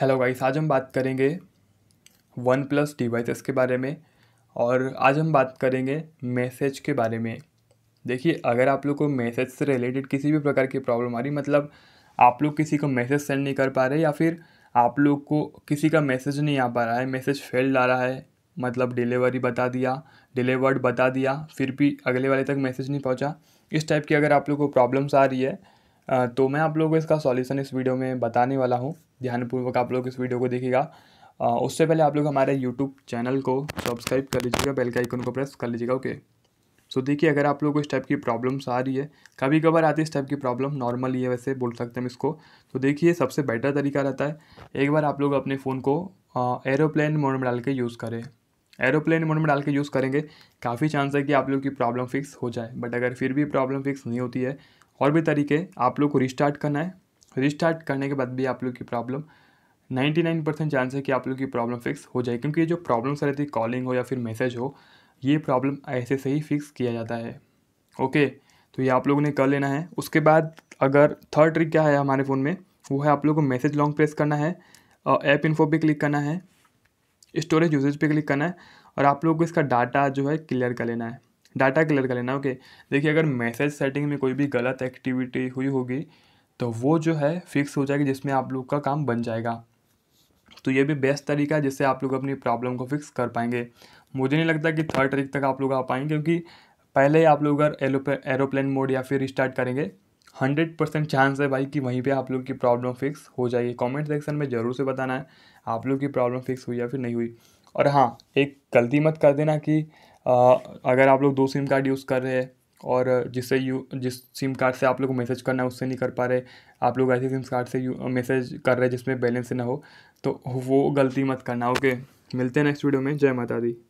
hello guys आज हम बात करेंगे वन प्लस डिवाइसेस के बारे में और आज हम बात करेंगे मैसेज के बारे में देखिए अगर आप लोग को मैसेज से रिलेटेड किसी भी प्रकार की प्रॉब्लम आ रही मतलब आप लोग किसी को मैसेज सेंड नहीं कर पा रहे या फिर आप लोग को किसी का मैसेज नहीं आ पा रहा है मैसेज फेल्ड आ रहा है मतलब डिलीवरी बता दिया डिलीवर्ड बता दिया फिर भी अगले वाले तक मैसेज नहीं पहुँचा इस टाइप की अगर आप लोग को प्रॉब्लम्स आ रही है तो मैं आप लोगों को इसका सॉल्यूशन इस वीडियो में बताने वाला हूँ ध्यानपूर्वक आप लोग इस वीडियो को देखिएगा उससे पहले आप लोग हमारे यूट्यूब चैनल को सब्सक्राइब कर लीजिएगा बेल का आइकन को प्रेस कर लीजिएगा ओके सो देखिए अगर आप लोगों को इस टाइप की प्रॉब्लम्स आ रही है कभी कभार आती है इस टाइप की प्रॉब्लम नॉर्मल ही है वैसे बोल सकते हैं इसको तो देखिए सबसे बेटर तरीका रहता है एक बार आप लोग अपने फ़ोन को एरोप्लेन मोड में डाल के यूज़ करें एरोप्लेन मोड में डाल के यूज़ करेंगे काफ़ी चांस है कि आप लोग की प्रॉब्लम फिक्स हो जाए बट अगर फिर भी प्रॉब्लम फिक्स नहीं होती है और भी तरीके आप लोग को रिस्टार्ट करना है रिस्टार्ट करने के बाद भी आप लोग की प्रॉब्लम 99 परसेंट चांस है कि आप लोग की प्रॉब्लम फिक्स हो जाए क्योंकि ये जो प्रॉब्लम्स रहती है कॉलिंग हो या फिर मैसेज हो ये प्रॉब्लम ऐसे से ही फिक्स किया जाता है ओके तो ये आप लोगों ने कर लेना है उसके बाद अगर थर्ड ट्रिक क्या है हमारे फ़ोन में वो है आप लोग को मैसेज लॉन्ग प्रेस करना है ऐप इन्फो पर क्लिक करना है स्टोरेज यूजेज पर क्लिक करना है और आप लोग को इसका डाटा जो है क्लियर कर लेना है डाटा क्लियर कर लेना ओके देखिए अगर मैसेज सेटिंग में कोई भी गलत एक्टिविटी हुई होगी तो वो जो है फिक्स हो जाएगी जिसमें आप लोग का काम बन जाएगा तो ये भी बेस्ट तरीका है जिससे आप लोग अपनी प्रॉब्लम को फिक्स कर पाएंगे मुझे नहीं लगता कि थर्ड ट्रिक तक आप लोग आ पाएंगे क्योंकि पहले ही आप लोग अगर एरोप्लेन मोड या फिर स्टार्ट करेंगे हंड्रेड परसेंट चांस है भाई कि वहीं पे आप लोग की प्रॉब्लम फिक्स हो जाएगी कमेंट सेक्शन में ज़रूर से बताना है आप लोग की प्रॉब्लम फिक्स हुई या फिर नहीं हुई और हाँ एक गलती मत कर देना कि अगर आप लोग दो सिम कार्ड यूज़ कर रहे हैं और जिससे यू जिस सिम कार्ड से आप लोग को मैसेज करना है उससे नहीं कर पा रहे आप लोग ऐसे सिम कार्ड से यू मैसेज कर रहे हैं जिसमें बैलेंस ना हो तो वो गलती मत करना ओके मिलते हैं नेक्स्ट वीडियो में जय माता दी